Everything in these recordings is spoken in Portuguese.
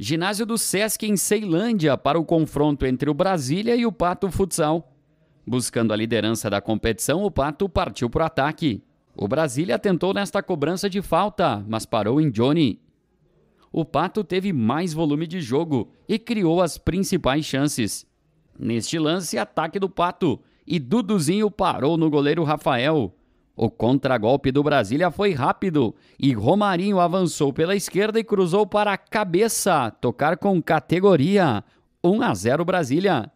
Ginásio do Sesc em Ceilândia para o confronto entre o Brasília e o Pato Futsal. Buscando a liderança da competição, o Pato partiu para o ataque. O Brasília tentou nesta cobrança de falta, mas parou em Johnny. O Pato teve mais volume de jogo e criou as principais chances. Neste lance, ataque do Pato e Duduzinho parou no goleiro Rafael. O contragolpe do Brasília foi rápido e Romarinho avançou pela esquerda e cruzou para a cabeça, tocar com categoria. 1 a 0 Brasília.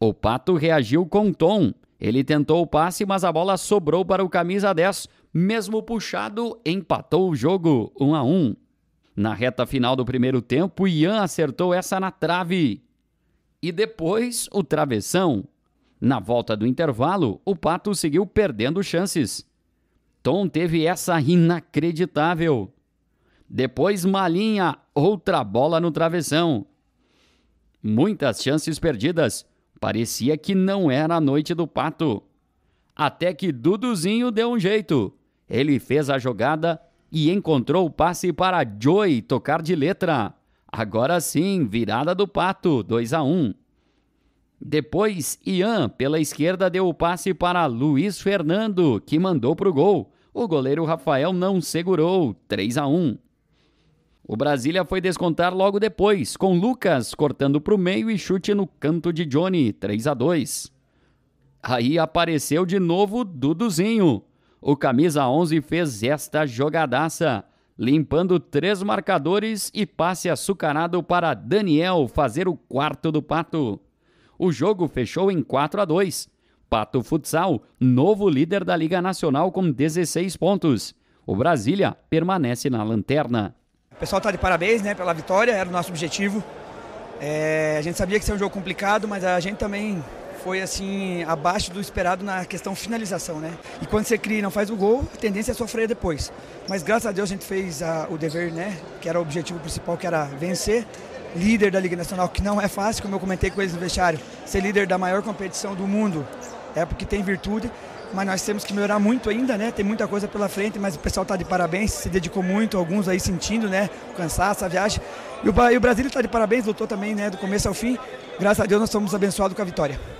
O Pato reagiu com tom. Ele tentou o passe, mas a bola sobrou para o camisa 10. Mesmo puxado, empatou o jogo, 1 a 1. Na reta final do primeiro tempo, Ian acertou essa na trave. E depois, o travessão. Na volta do intervalo, o Pato seguiu perdendo chances. Tom teve essa inacreditável. Depois Malinha, outra bola no travessão. Muitas chances perdidas. Parecia que não era a noite do pato. Até que Duduzinho deu um jeito. Ele fez a jogada e encontrou o passe para Joy tocar de letra. Agora sim, virada do pato, 2 a 1. Um. Depois, Ian, pela esquerda, deu o passe para Luiz Fernando, que mandou para o gol o goleiro Rafael não segurou, 3 a 1. O Brasília foi descontar logo depois, com Lucas cortando para o meio e chute no canto de Johnny, 3 a 2. Aí apareceu de novo Duduzinho. O camisa 11 fez esta jogadaça, limpando três marcadores e passe açucarado para Daniel fazer o quarto do Pato. O jogo fechou em 4 a 2 Pato Futsal, novo líder da Liga Nacional com 16 pontos. O Brasília permanece na lanterna. O pessoal está de parabéns né, pela vitória, era o nosso objetivo. É, a gente sabia que seria ser um jogo complicado, mas a gente também foi assim abaixo do esperado na questão finalização, né? E quando você cria e não faz o gol, a tendência é sofrer depois. Mas graças a Deus a gente fez a, ah, o dever, né? Que era o objetivo principal, que era vencer. Líder da Liga Nacional, que não é fácil, como eu comentei com eles no vestiário, ser líder da maior competição do mundo é porque tem virtude, mas nós temos que melhorar muito ainda, né? Tem muita coisa pela frente, mas o pessoal está de parabéns, se dedicou muito, alguns aí sentindo, né? O cansaço, a viagem. E o, e o Brasil está de parabéns, lutou também, né? Do começo ao fim. Graças a Deus nós somos abençoados com a vitória.